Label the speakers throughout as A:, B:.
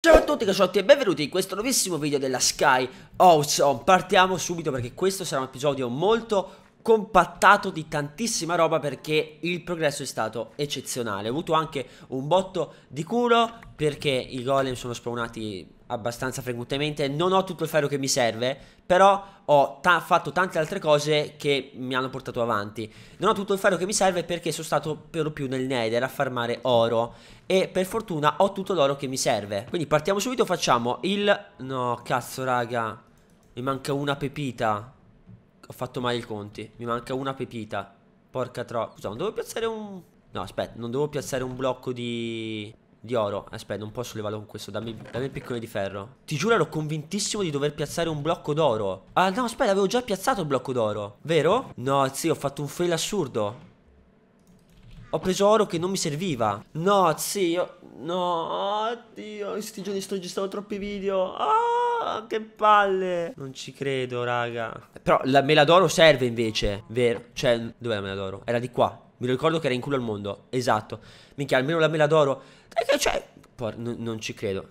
A: Ciao a tutti cacciotti e benvenuti in questo nuovissimo video della Sky Awesome Partiamo subito perché questo sarà un episodio molto compattato di tantissima roba perché il progresso è stato eccezionale Ho avuto anche un botto di culo perché i golem sono spawnati abbastanza frequentemente, non ho tutto il ferro che mi serve, però ho ta fatto tante altre cose che mi hanno portato avanti. Non ho tutto il ferro che mi serve perché sono stato per lo più nel Nether a farmare oro e per fortuna ho tutto l'oro che mi serve. Quindi partiamo subito, facciamo il... No, cazzo raga, mi manca una pepita. Ho fatto male i conti, mi manca una pepita. Porca tro... Scusa, non devo piazzare un... No, aspetta, non devo piazzare un blocco di... Di oro Aspetta non posso levarlo con questo dammi, dammi, il piccone di ferro Ti giuro ero convintissimo di dover piazzare un blocco d'oro Ah no aspetta avevo già piazzato il blocco d'oro Vero? No zio ho fatto un fail assurdo Ho preso oro che non mi serviva No zio No Oddio oh, Sti giorni sto registrando troppi video Ah che palle Non ci credo raga Però la mela d'oro serve invece Vero Cioè Dov'è la mela d'oro? Era di qua mi ricordo che era in culo al mondo. Esatto. Minchia, almeno la mela d'oro. Cioè, por, non, non ci credo.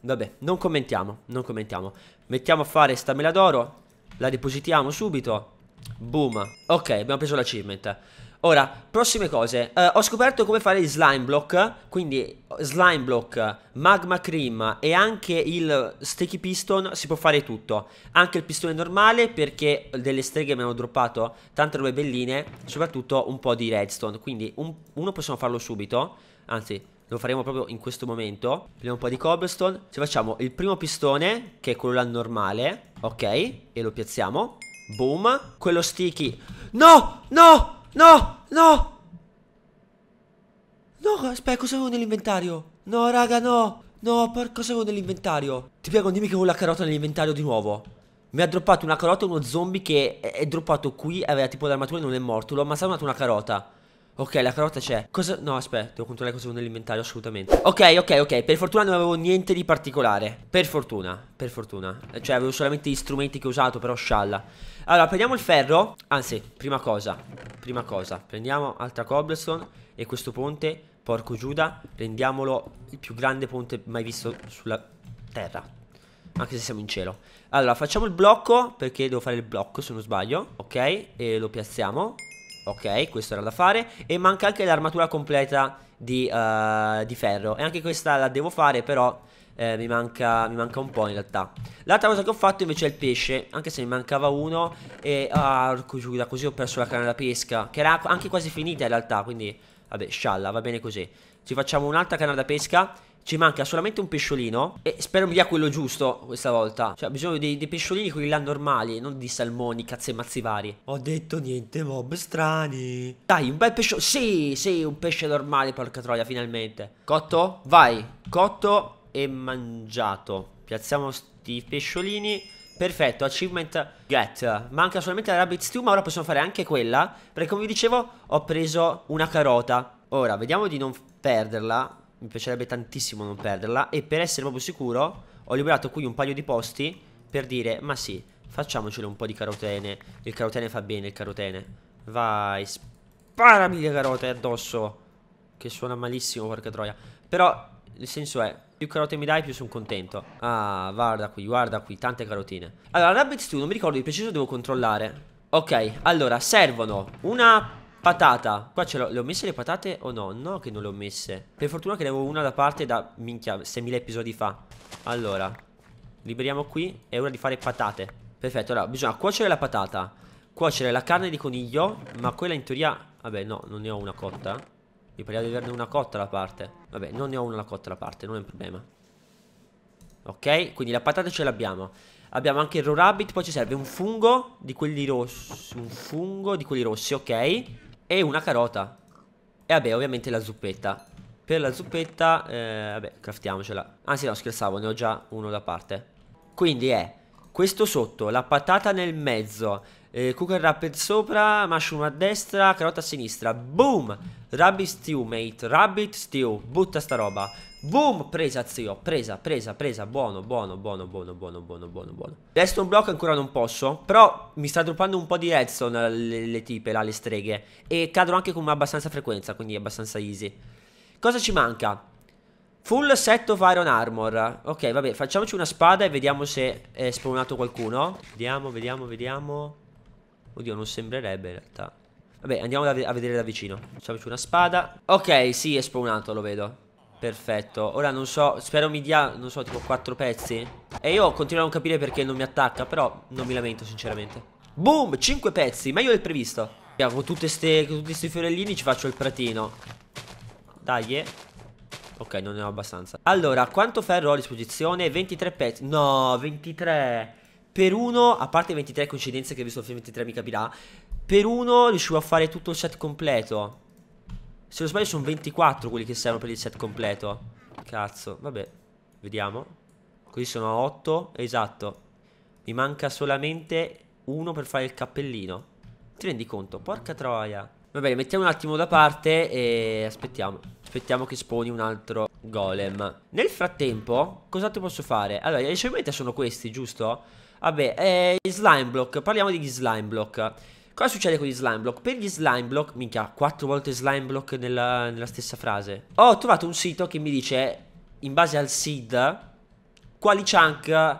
A: Vabbè, non commentiamo, non commentiamo. Mettiamo a fare sta mela d'oro. La depositiamo subito. Boom. Ok, abbiamo preso la l'achievement. Ora, prossime cose. Uh, ho scoperto come fare il slime block, quindi slime block, magma cream e anche il sticky piston, si può fare tutto. Anche il pistone normale perché delle streghe mi hanno droppato tante robe belline, soprattutto un po' di redstone, quindi un, uno possiamo farlo subito, anzi lo faremo proprio in questo momento. Prendiamo un po' di cobblestone, ci facciamo il primo pistone, che è quello là normale, ok, e lo piazziamo. Boom, quello sticky. No, no, No, no No, aspetta, cosa avevo nell'inventario? No, raga, no No, per cosa avevo nell'inventario? Ti prego, dimmi che avevo la carota nell'inventario di nuovo mi ha droppato una carota uno zombie che è, è droppato qui, aveva tipo l'armatura e non è morto, l'ho ammazzato una carota. Ok, la carota c'è. Cosa? No, aspetta, devo controllare cosa ho nell'inventario, assolutamente. Ok, ok, ok. Per fortuna non avevo niente di particolare. Per fortuna, per fortuna. Cioè, avevo solamente gli strumenti che ho usato, però scialla. Allora, prendiamo il ferro. Anzi, prima cosa. Prima cosa. Prendiamo altra cobblestone e questo ponte, porco Giuda, rendiamolo il più grande ponte mai visto sulla terra. Anche se siamo in cielo. Allora, facciamo il blocco, perché devo fare il blocco se non sbaglio. Ok, e lo piazziamo. Ok, questo era da fare. E manca anche l'armatura completa di, uh, di, ferro. E anche questa la devo fare, però eh, mi, manca, mi, manca, un po' in realtà. L'altra cosa che ho fatto invece è il pesce. Anche se mi mancava uno. E ah, giura, così ho perso la canna da pesca. Che era anche quasi finita in realtà. Quindi, vabbè, scialla, va bene così. Ci facciamo un'altra canna da pesca. Ci manca solamente un pesciolino E spero mi dia quello giusto questa volta Cioè ho bisogno dei, dei pesciolini quelli là normali Non di salmoni, cazze mazzi vari Ho detto niente mob strani Dai un bel pesciolino Sì, sì, un pesce normale porca troia finalmente Cotto, vai Cotto e mangiato Piazziamo sti pesciolini Perfetto, achievement get. Manca solamente la rabbit stew, ma ora possiamo fare anche quella. Perché come vi dicevo, ho preso una carota. Ora, vediamo di non perderla mi piacerebbe tantissimo non perderla e per essere proprio sicuro ho liberato qui un paio di posti per dire ma sì, facciamocene un po' di carotene, il carotene fa bene, il carotene. Vai, sparami le carote addosso, che suona malissimo porca troia. Però il senso è, più carote mi dai più sono contento. Ah, guarda qui, guarda qui, tante carotine. Allora, Rabbit Stew non mi ricordo di preciso, devo controllare. Ok, allora, servono una Patata. Qua ce l'ho. Le ho messe le patate o no? No che non le ho messe. Per fortuna che ne avevo una da parte da, minchia, 6.000 episodi fa. Allora, liberiamo qui. È ora di fare patate. Perfetto, allora, bisogna cuocere la patata. Cuocere la carne di coniglio, ma quella in teoria... Vabbè, no, non ne ho una cotta. Mi pareva di averne una cotta la parte. Vabbè, non ne ho una cotta la parte, non è un problema. Ok, quindi la patata ce l'abbiamo. Abbiamo anche il rabbit, poi ci serve un fungo di quelli rossi. Un fungo di quelli rossi, ok. E una carota. E vabbè, ovviamente la zuppetta. Per la zuppetta, eh, vabbè, craftiamocela. Anzi, no, scherzavo, ne ho già uno da parte. Quindi è questo sotto, la patata nel mezzo, eh, cooker wrapper sopra, mushroom a destra, carota a sinistra. Boom! Rabbit stew, mate. Rabbit stew. Butta sta roba. Boom, presa zio, presa, presa, presa Buono, buono, buono, buono, buono, buono, buono, buono Redstone block ancora non posso Però mi sta droppando un po' di redstone le, le tipe là, le streghe E cadono anche con abbastanza frequenza Quindi è abbastanza easy Cosa ci manca? Full set of iron armor Ok, vabbè, facciamoci una spada e vediamo se è spawnato qualcuno Vediamo, vediamo, vediamo Oddio, non sembrerebbe in realtà Vabbè, andiamo a vedere da vicino Facciamoci una spada Ok, sì, è spawnato, lo vedo Perfetto, ora non so, spero mi dia, non so, tipo quattro pezzi E io continuo a non capire perché non mi attacca, però non mi lamento sinceramente Boom, 5 pezzi, meglio del previsto Con tutti questi fiorellini ci faccio il pratino Dai, eh. Ok, non ne ho abbastanza Allora, quanto ferro ho a disposizione? 23 pezzi, no, 23 Per uno, a parte 23 coincidenze che vi il 23 mi capirà Per uno riuscivo a fare tutto il set completo se non sbaglio sono 24 quelli che servono per il set completo. Cazzo, vabbè. Vediamo. Così sono 8, esatto. Mi manca solamente uno per fare il cappellino. Ti rendi conto? Porca troia. Vabbè, mettiamo un attimo da parte e aspettiamo. Aspettiamo che sponi un altro golem. Nel frattempo, cos'altro posso fare? Allora, le scelte sono questi, giusto? Vabbè, eh, slime block. Parliamo di slime block. Cosa succede con gli slime block? Per gli slime block, minchia, quattro volte slime block nella, nella stessa frase. Ho trovato un sito che mi dice, in base al seed, quali chunk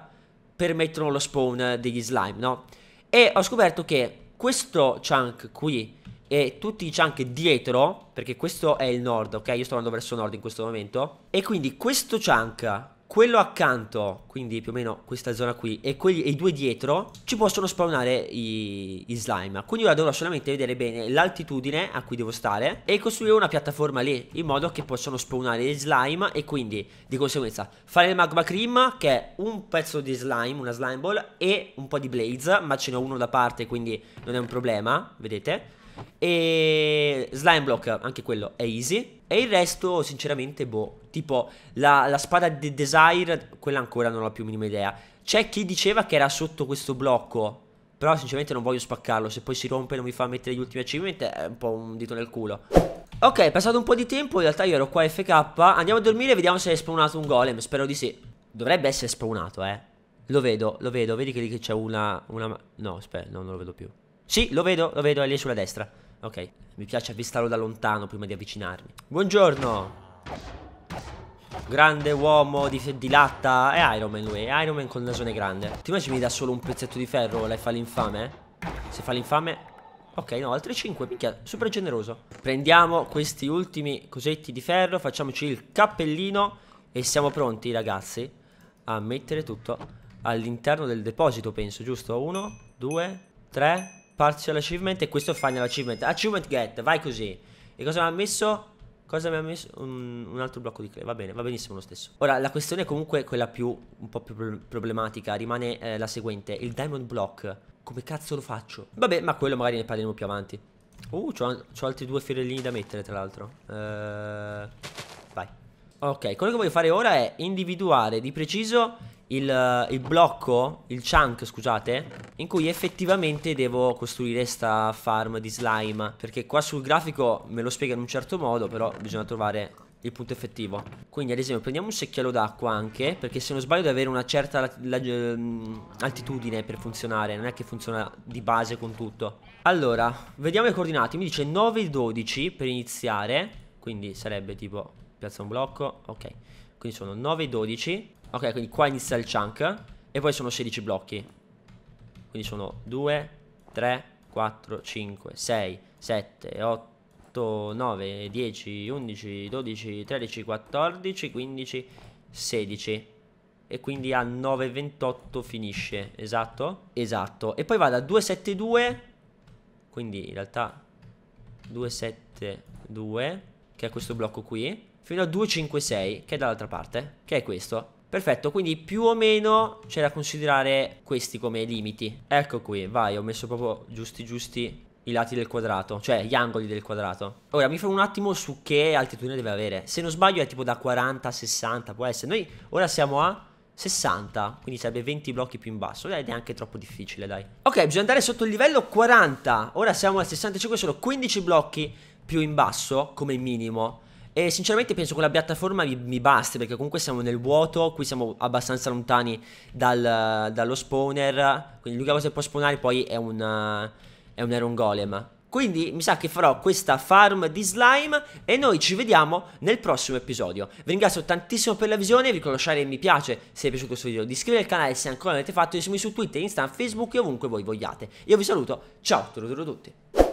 A: permettono lo spawn degli slime, no? E ho scoperto che questo chunk qui e tutti i chunk dietro, perché questo è il nord, ok? Io sto andando verso nord in questo momento. E quindi questo chunk quello accanto, quindi più o meno questa zona qui, e, quelli, e i due dietro, ci possono spawnare i, i, slime. Quindi ora dovrò solamente vedere bene l'altitudine a cui devo stare e costruire una piattaforma lì, in modo che possano spawnare gli slime e quindi, di conseguenza, fare il magma cream, che è un pezzo di slime, una slime ball, e un po' di blaze, ma ce n'è uno da parte, quindi non è un problema, vedete? E slime block, anche quello è easy. E il resto, sinceramente, boh. Tipo la, la spada di Desire, quella ancora non ho la più minima idea. C'è chi diceva che era sotto questo blocco. Però sinceramente non voglio spaccarlo. Se poi si rompe e non mi fa mettere gli ultimi achievement, è un po' un dito nel culo. Ok, è passato un po' di tempo, in realtà io ero qua FK Andiamo a dormire e vediamo se è spawnato un golem, spero di sì Dovrebbe essere spawnato, eh Lo vedo, lo vedo, vedi che lì c'è una, una... No, aspetta, no, non lo vedo più sì, lo vedo, lo vedo, è lì sulla destra. Ok, mi piace avvistarlo da lontano prima di avvicinarmi. Buongiorno. Grande uomo di, di latta. È Iron Man lui, è Iron Man col nasone grande. Ti immagini mi dà solo un pezzetto di ferro, lei fa l'infame? Eh? Se fa l'infame... Ok, no, altri 5, minchia, super generoso. Prendiamo questi ultimi cosetti di ferro, facciamoci il cappellino e siamo pronti, ragazzi, a mettere tutto all'interno del deposito, penso, giusto? Uno, due, tre... Partial achievement e questo è final achievement. Achievement get, vai così. E cosa mi ha messo? Cosa mi ha messo? Un, un altro blocco di clay. Va bene, va benissimo lo stesso. Ora, la questione è comunque quella più, un po' più problematica. Rimane eh, la seguente. Il diamond block. Come cazzo lo faccio? Vabbè, ma quello magari ne parleremo più avanti. Uh, ho altri due fiorellini da mettere, tra l'altro. Uh, vai. Ok, quello che voglio fare ora è individuare di preciso il, eh, il blocco, il chunk scusate, in cui effettivamente devo costruire sta farm di slime. Perché qua sul grafico me lo spiega in un certo modo, però bisogna trovare il punto effettivo. Quindi ad esempio prendiamo un secchiello d'acqua anche, perché se non sbaglio deve avere una certa eh, altitudine per funzionare, non è che funziona di base con tutto. Allora, vediamo le coordinate, mi dice 9 e 12 per iniziare, quindi sarebbe tipo piazza un blocco, ok. Quindi sono 9 e 12 Ok, quindi qua inizia il chunk. E poi sono 16 blocchi. Quindi sono 2, 3, 4, 5, 6, 7, 8, 9, 10, 11, 12, 13, 14, 15, 16 e quindi a 9.28 finisce, esatto? Esatto, e poi vado a 2, 7, 2. quindi in realtà 2, 7, 2, che è questo blocco qui, fino a 2.56, che è dall'altra parte, che è questo. Perfetto, quindi più o meno c'è da considerare questi come limiti. Ecco qui, vai, ho messo proprio giusti giusti i lati del quadrato, cioè gli angoli del quadrato. Ora mi fermo un attimo su che altitudine deve avere. Se non sbaglio è tipo da 40 a 60, può essere. Noi ora siamo a 60, quindi sarebbe 20 blocchi più in basso ed è anche troppo difficile, dai. Ok, bisogna andare sotto il livello 40. Ora siamo a 65, sono 15 blocchi più in basso come minimo. E sinceramente penso che la piattaforma mi, mi, basti perché comunque siamo nel vuoto, qui siamo abbastanza lontani dal, dallo spawner, quindi l'unica cosa che può spawnare poi è un, è un Iron Golem. Quindi mi sa che farò questa farm di slime e noi ci vediamo nel prossimo episodio. Vi ringrazio tantissimo per la visione, vi ricordo lasciare mi piace se vi è piaciuto questo video, di iscrivervi al canale se ancora non l'avete fatto, di seguirmi su Twitter, Instagram, Facebook e ovunque voi vogliate. Io vi saluto, ciao, a tutti.